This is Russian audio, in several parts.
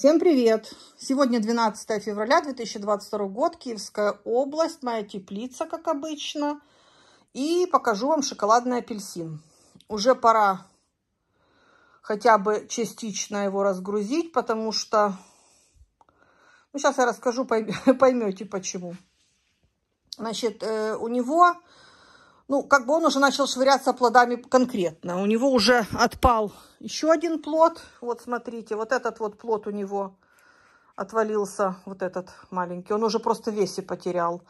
Всем привет! Сегодня 12 февраля 2022 год, Киевская область, моя теплица, как обычно. И покажу вам шоколадный апельсин. Уже пора хотя бы частично его разгрузить, потому что... Ну, сейчас я расскажу, поймете почему. Значит, э, у него ну, как бы он уже начал швыряться плодами конкретно. У него уже отпал еще один плод. Вот смотрите, вот этот вот плод у него отвалился, вот этот маленький. Он уже просто весе потерял.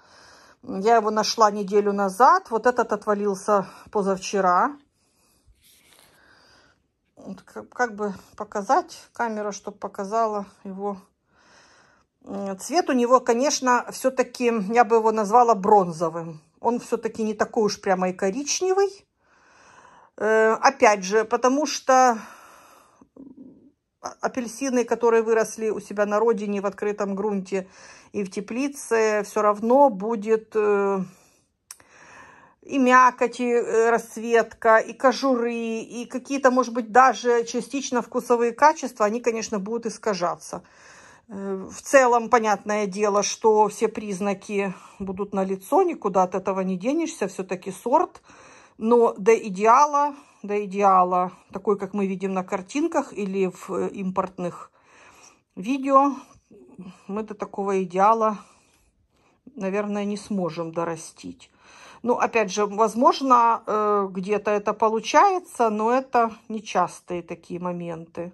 Я его нашла неделю назад. Вот этот отвалился позавчера. как бы показать, камера, чтобы показала его. Э, цвет у него, конечно, все-таки, я бы его назвала бронзовым. Он все-таки не такой уж прямо и коричневый. Э, опять же, потому что апельсины, которые выросли у себя на родине в открытом грунте и в теплице, все равно будет э, и мякоти, э, расцветка, и кожуры, и какие-то, может быть, даже частично вкусовые качества, они, конечно, будут искажаться. Э, в целом, понятное дело, что все признаки будут на налицо, никуда от этого не денешься, все-таки сорт. Но до идеала, до идеала, такой, как мы видим на картинках или в э, импортных видео, мы до такого идеала, наверное, не сможем дорастить. Ну, опять же, возможно, э, где-то это получается, но это нечастые такие моменты.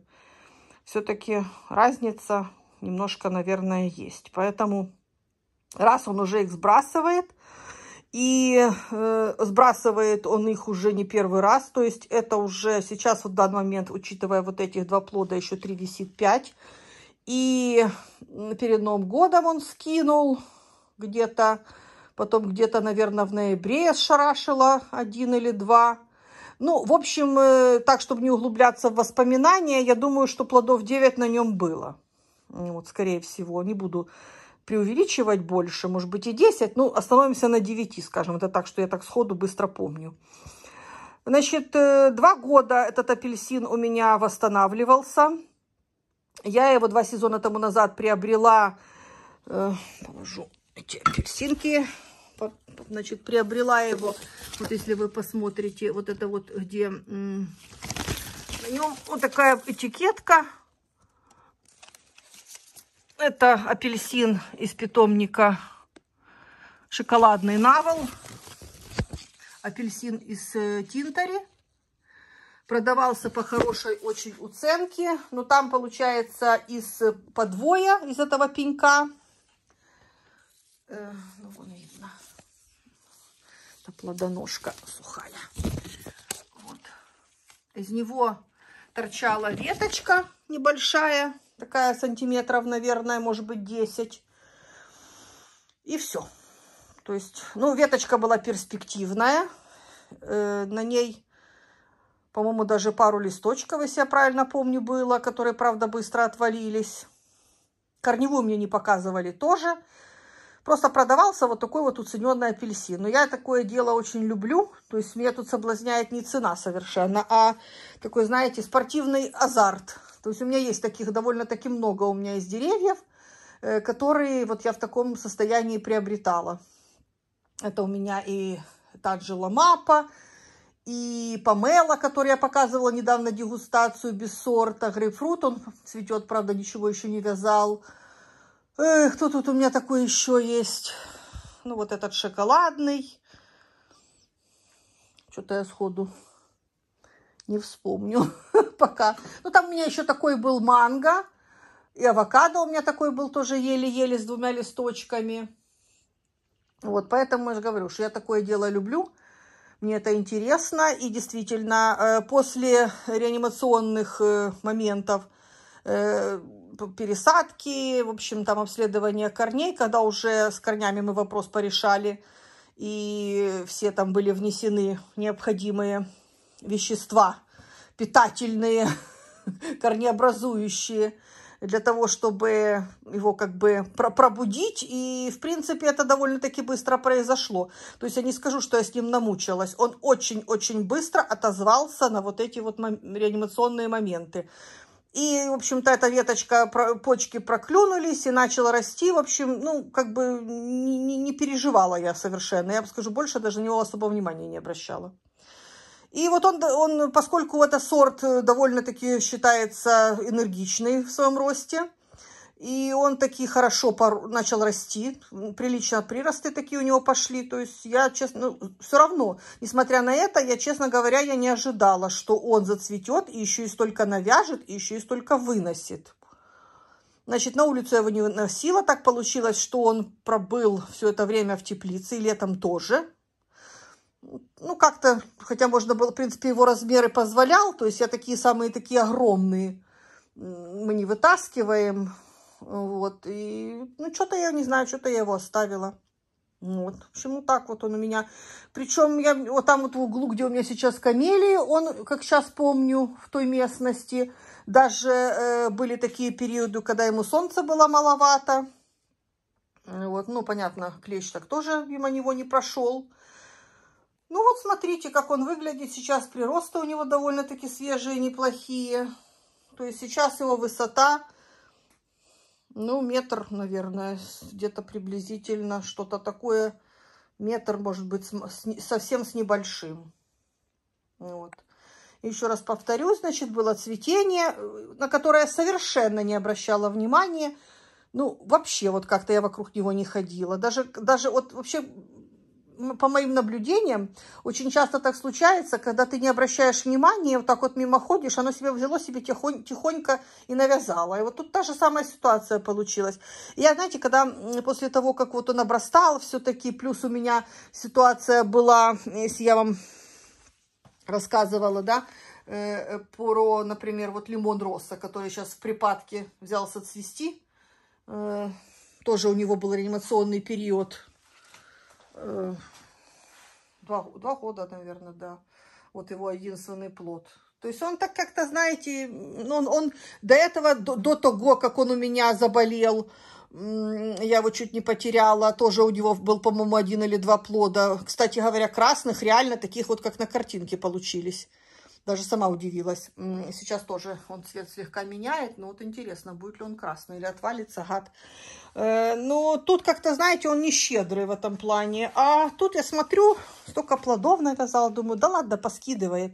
Все-таки разница немножко, наверное, есть. Поэтому раз он уже их сбрасывает, и э, сбрасывает он их уже не первый раз, то есть это уже сейчас вот в данный момент, учитывая вот этих два плода, еще три висит, пять. И перед Новым годом он скинул где-то, потом где-то, наверное, в ноябре шарашило один или два. Ну, в общем, э, так, чтобы не углубляться в воспоминания, я думаю, что плодов 9 на нем было. Вот, скорее всего, не буду преувеличивать больше, может быть, и 10. Ну, остановимся на 9, скажем. Это так, что я так сходу быстро помню. Значит, э, два года этот апельсин у меня восстанавливался. Я его два сезона тому назад приобрела. Э, положу эти апельсинки. Значит, приобрела его. Вот если вы посмотрите, вот это вот где... На нем вот такая этикетка это апельсин из питомника «Шоколадный навол. Апельсин из э, Тинтари. Продавался по хорошей очень уценке. Но там получается из э, подвоя, из этого пенька. Э, ну, вон видно. Это плодоножка сухая. Вот. Из него торчала веточка небольшая. Такая сантиметров, наверное, может быть, 10. И все. То есть, ну, веточка была перспективная. Э, на ней, по-моему, даже пару листочков, если я правильно помню, было, которые, правда, быстро отвалились. Корневую мне не показывали тоже. Просто продавался вот такой вот уцененный апельсин. Но я такое дело очень люблю. То есть меня тут соблазняет не цена совершенно, а такой, знаете, спортивный азарт. То есть у меня есть таких довольно-таки много у меня из деревьев, э, которые вот я в таком состоянии приобретала. Это у меня и также ламапа, и помела, который я показывала недавно дегустацию без сорта, грейпфрут, он цветет, правда, ничего еще не вязал. Эх, кто тут у меня такой еще есть? Ну, вот этот шоколадный. Что-то я сходу не вспомню пока. Ну, там у меня еще такой был манго, и авокадо у меня такой был тоже еле-еле с двумя листочками. Вот, поэтому я же говорю, что я такое дело люблю, мне это интересно, и действительно, э, после реанимационных э, моментов э, пересадки, в общем, там обследование корней, когда уже с корнями мы вопрос порешали, и все там были внесены необходимые вещества питательные, корнеобразующие, для того, чтобы его как бы пробудить. И, в принципе, это довольно-таки быстро произошло. То есть я не скажу, что я с ним намучилась. Он очень-очень быстро отозвался на вот эти вот реанимационные моменты. И, в общем-то, эта веточка, почки проклюнулись и начала расти. В общем, ну, как бы не, не переживала я совершенно. Я бы скажу, больше даже на него особо внимания не обращала. И вот он, он, поскольку это сорт э, довольно-таки считается энергичный в своем росте, и он такие хорошо пор... начал расти, прилично приросты такие у него пошли. То есть я, честно, ну, все равно, несмотря на это, я, честно говоря, я не ожидала, что он зацветет и еще и столько навяжет, и еще и столько выносит. Значит, на улицу я его не выносила. Так получилось, что он пробыл все это время в теплице, и летом тоже ну, как-то, хотя можно было, в принципе, его размеры позволял, то есть я такие самые такие огромные мы не вытаскиваем, вот, и, ну, что-то я не знаю, что-то я его оставила. Вот, в общем, ну так вот он у меня. Причем я вот там вот в углу, где у меня сейчас камелии, он, как сейчас помню, в той местности, даже э, были такие периоды, когда ему солнца было маловато. Вот, ну, понятно, клещ так тоже мимо него не прошел. Ну вот смотрите, как он выглядит сейчас. Приросты у него довольно-таки свежие, неплохие. То есть сейчас его высота, ну, метр, наверное, где-то приблизительно что-то такое. Метр, может быть, с, с, совсем с небольшим. Вот. Еще раз повторю, значит, было цветение, э, на которое я совершенно не обращала внимания. Ну, вообще, вот как-то я вокруг него не ходила. Даже, даже вот вообще по моим наблюдениям, очень часто так случается, когда ты не обращаешь внимания, вот так вот мимо ходишь, оно себе взяло себе тихонь, тихонько и навязало. И вот тут та же самая ситуация получилась. я, знаете, когда после того, как вот он обрастал, все-таки, плюс у меня ситуация была, э, если я вам рассказывала, да, э, э, про, например, вот лимон Росса, который сейчас в припадке взялся цвести, тоже у него был реанимационный период Э, два, два года, наверное, да. Вот его единственный плод. То есть он так как-то, знаете, он, он до этого, до, до того, как он у меня заболел, я его чуть не потеряла, тоже у него был, по-моему, один или два плода. Кстати говоря, красных реально таких вот, как на картинке получились. Даже сама удивилась. Сейчас тоже он цвет слегка меняет. Но вот интересно, будет ли он красный или отвалится, гад. Э, но ну, тут как-то, знаете, он не щедрый в этом плане. А тут я смотрю, столько плодов наказал. Думаю, да ладно, поскидывает.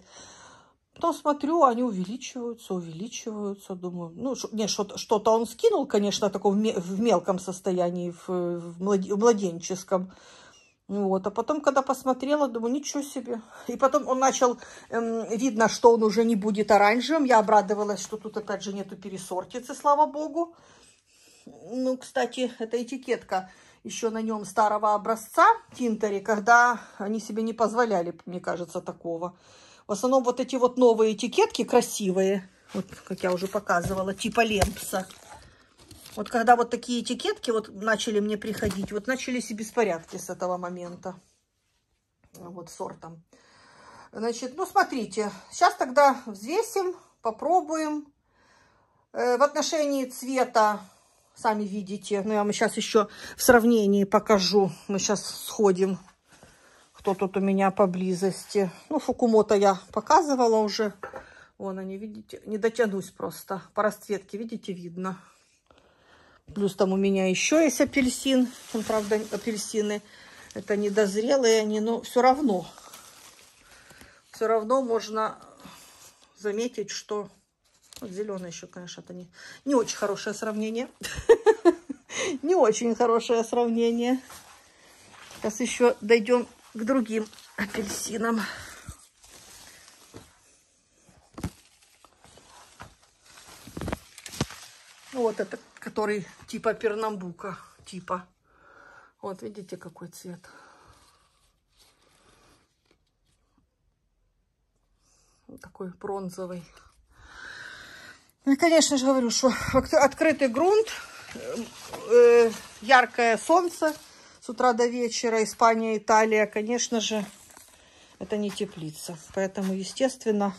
Потом смотрю, они увеличиваются, увеличиваются. Думаю, ну, не, что-то он скинул, конечно, в в мелком состоянии, в младенческом. Вот. А потом, когда посмотрела, думаю, ничего себе. И потом он начал, эм, видно, что он уже не будет оранжевым. Я обрадовалась, что тут опять же нету пересортицы, слава богу. Ну, кстати, эта этикетка еще на нем старого образца Тинтери, когда они себе не позволяли, мне кажется, такого. В основном вот эти вот новые этикетки красивые, вот как я уже показывала, типа Лемпса. Вот когда вот такие этикетки вот начали мне приходить, вот начались и беспорядки с этого момента. Вот сортом. Значит, ну смотрите, сейчас тогда взвесим, попробуем. Э, в отношении цвета, сами видите, ну я вам сейчас еще в сравнении покажу. Мы сейчас сходим, кто тут у меня поблизости. Ну, фукумота я показывала уже. Вон они, видите, не дотянусь просто. По расцветке, видите, видно. Плюс там у меня еще есть апельсин. Там, правда, апельсины это недозрелые они, но все равно. Все равно можно заметить, что... Вот зеленый еще, конечно, это не, не очень хорошее сравнение. Не очень хорошее сравнение. Сейчас еще дойдем к другим апельсинам. Вот это который типа пернамбука, типа. Вот, видите, какой цвет. такой бронзовый. Ну, конечно же, говорю, что открытый грунт, э, э, яркое солнце с утра до вечера, Испания, Италия, конечно же, это не теплица. Поэтому, естественно,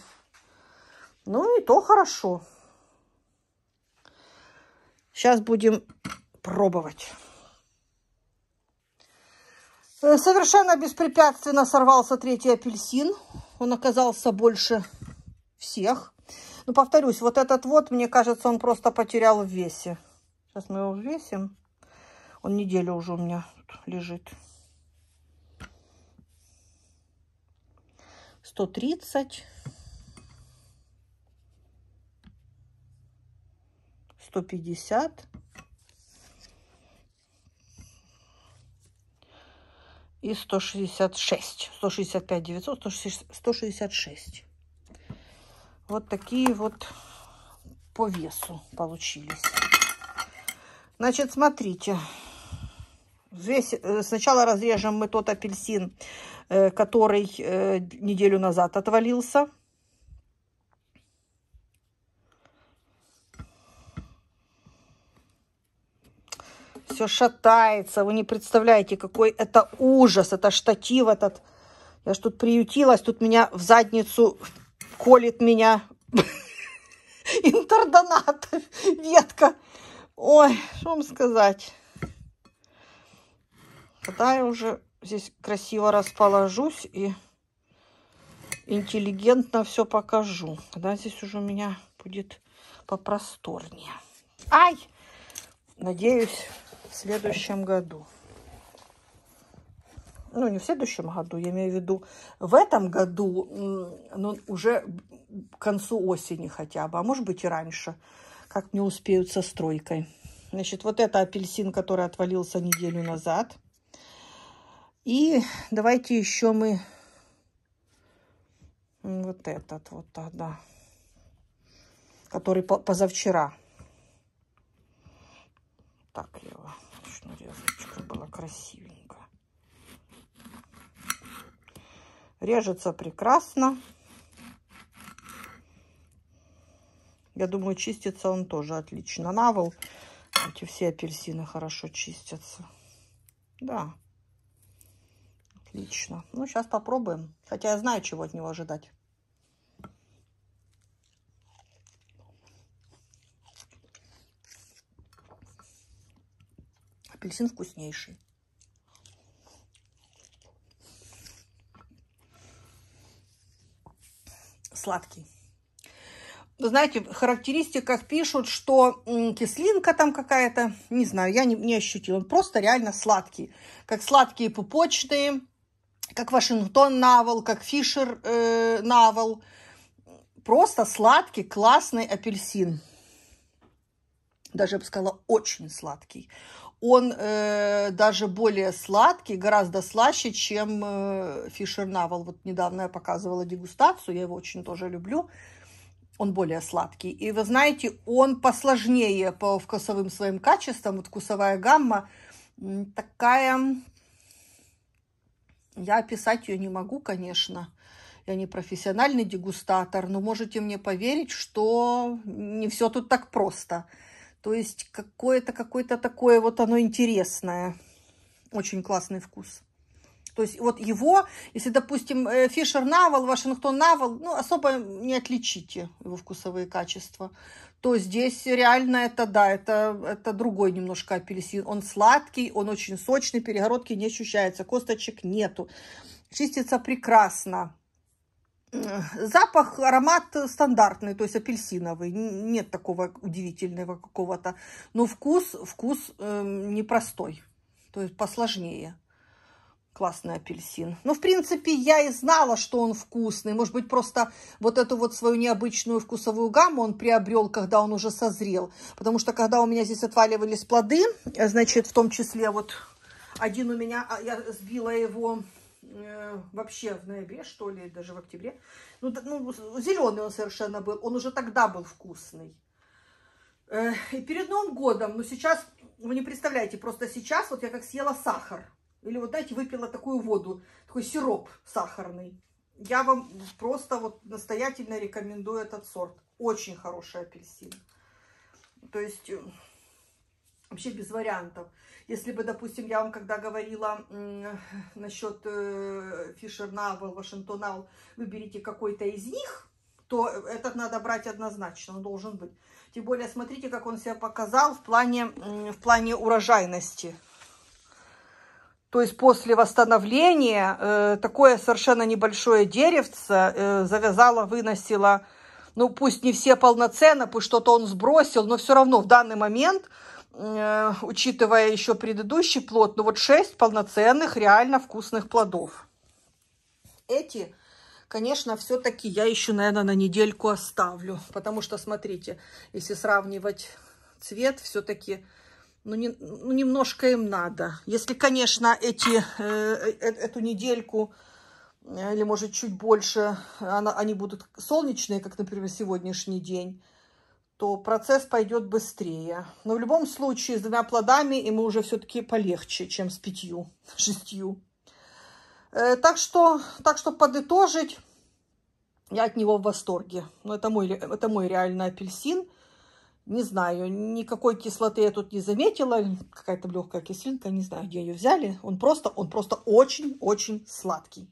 ну и то хорошо. Сейчас будем пробовать. Э, совершенно беспрепятственно сорвался третий апельсин. Он оказался больше всех. Но ну, повторюсь, вот этот вот, мне кажется, он просто потерял в весе. Сейчас мы его весим. Он неделю уже у меня лежит. 130. 150. И 166. 165 900, 166. Вот такие вот по весу получились. Значит, смотрите. Здесь э, сначала разрежем мы тот апельсин, э, который э, неделю назад отвалился. все шатается. Вы не представляете, какой это ужас. Это штатив этот. Я ж тут приютилась, тут меня в задницу колет меня интердонат, ветка. Ой, что вам сказать. Когда я уже здесь красиво расположусь и интеллигентно все покажу. Когда здесь уже у меня будет попросторнее. Ай! Надеюсь, в следующем году. Ну, не в следующем году, я имею в виду в этом году, но ну, уже к концу осени хотя бы, а может быть и раньше, как не успеют со стройкой. Значит, вот это апельсин, который отвалился неделю назад. И давайте еще мы вот этот вот тогда, который позавчера так его шнурежечка была красивенько. Режется прекрасно. Я думаю, чистится он тоже отлично. Навол, эти все апельсины хорошо чистятся. Да, отлично. Ну, сейчас попробуем. Хотя я знаю, чего от него ожидать. апельсин вкуснейший. Сладкий. Вы знаете, в характеристиках пишут, что кислинка там какая-то, не знаю, я не, не ощутила. Он просто реально сладкий. Как сладкие пупочные, как Вашингтон Навал, как Фишер э, Навал. Просто сладкий, классный апельсин. Даже, я бы сказала, очень сладкий он э, даже более сладкий, гораздо слаще, чем э, Фишер Навал. Вот недавно я показывала дегустацию, я его очень тоже люблю. Он более сладкий. И вы знаете, он посложнее по вкусовым своим качествам. Вот вкусовая гамма такая... Я описать ее не могу, конечно. Я не профессиональный дегустатор, но можете мне поверить, что не все тут так просто – то есть какое-то какое-то такое вот оно интересное. Очень классный вкус. То есть вот его, если, допустим, э, Фишер Навал, Вашингтон Навал, ну, особо не отличите его вкусовые качества, то здесь реально это, да, это, это другой немножко апельсин. Он сладкий, он очень сочный, перегородки не ощущается, косточек нету. Чистится прекрасно запах, аромат стандартный, то есть апельсиновый. Нет такого удивительного какого-то. Но вкус, вкус э, непростой, то есть посложнее. Классный апельсин. Но, ну, в принципе, я и знала, что он вкусный. Может быть, просто вот эту вот свою необычную вкусовую гамму он приобрел, когда он уже созрел. Потому что, когда у меня здесь отваливались плоды, э, значит, в том числе вот один у меня, а, я сбила его Э, вообще в ноябре, что ли, даже в октябре. Ну, ну, зеленый он совершенно был, он уже тогда был вкусный. Э, и перед Новым годом, ну сейчас, вы не представляете, просто сейчас вот я как съела сахар. Или вот, знаете, выпила такую воду, такой сироп сахарный. Я вам просто вот настоятельно рекомендую этот сорт. Очень хороший апельсин. То есть э, вообще без вариантов. Если бы, допустим, я вам когда говорила насчет э, Фишер Навел, Вашингтон Навел, выберите какой-то из них, то этот надо брать однозначно, он должен быть. Тем более, смотрите, как он себя показал в плане, э, в плане урожайности. То есть после восстановления э, такое совершенно небольшое деревце э, завязало, выносило, ну пусть не все полноценно, пусть что-то он сбросил, но все равно в данный момент Э, учитывая еще предыдущий плод, но ну вот 6 полноценных, реально вкусных плодов. Эти, конечно, все-таки я еще, наверное, на недельку оставлю. Потому что, смотрите, если сравнивать цвет, все-таки ну, не, ну, немножко им надо. Если, конечно, эти, э, э, э эту недельку э, или, может, чуть больше, она, они будут солнечные, как, например, сегодняшний день, то процесс пойдет быстрее. Но в любом случае с двумя плодами ему уже все-таки полегче, чем с пятью, шестью. Э, так что, так что подытожить, я от него в восторге. Но это мой, это мой реальный апельсин. Не знаю, никакой кислоты я тут не заметила. Какая-то легкая кислинка, не знаю, где ее взяли. Он просто, он просто очень-очень сладкий.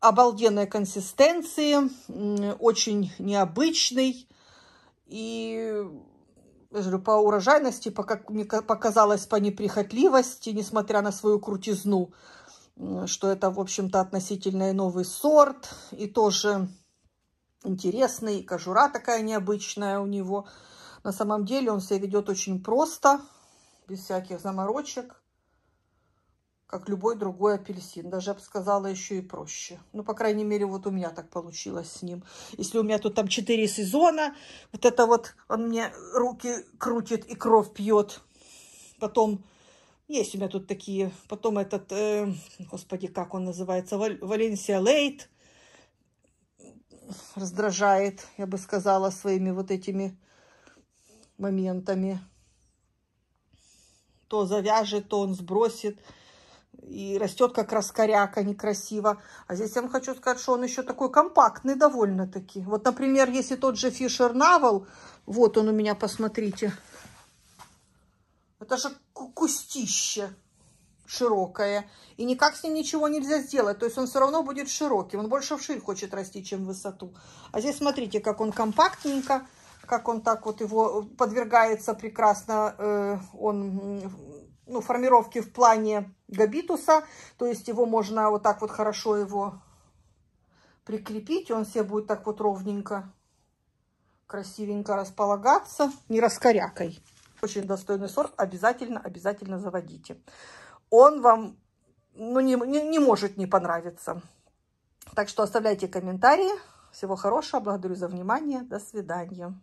Обалденная консистенции, очень необычный. И я говорю, по урожайности, по, как мне показалось, по неприхотливости, несмотря на свою крутизну, что это, в общем-то, относительно и новый сорт, и тоже интересный, и кожура такая необычная у него. На самом деле он себя ведет очень просто, без всяких заморочек как любой другой апельсин. Даже, я бы сказала, еще и проще. Ну, по крайней мере, вот у меня так получилось с ним. Если у меня тут там четыре сезона, вот это вот он мне руки крутит и кровь пьет. Потом есть у меня тут такие, потом этот, э, господи, как он называется, Валенсия Лейт раздражает, я бы сказала, своими вот этими моментами. То завяжет, то он сбросит и растет как раз раскоряка некрасиво. А здесь я вам хочу сказать, что он еще такой компактный довольно-таки. Вот, например, если тот же Фишер Навал, вот он у меня, посмотрите. Это же кустище широкое. И никак с ним ничего нельзя сделать. То есть он все равно будет широким. Он больше вширь хочет расти, чем в высоту. А здесь смотрите, как он компактненько, как он так вот его подвергается прекрасно, э, он, ну, формировки в плане габитуса, то есть его можно вот так вот хорошо его прикрепить, он все будет так вот ровненько, красивенько располагаться, не раскорякой. Очень достойный сорт, обязательно, обязательно заводите. Он вам ну, не, не, не может не понравиться. Так что оставляйте комментарии. Всего хорошего, благодарю за внимание, до свидания.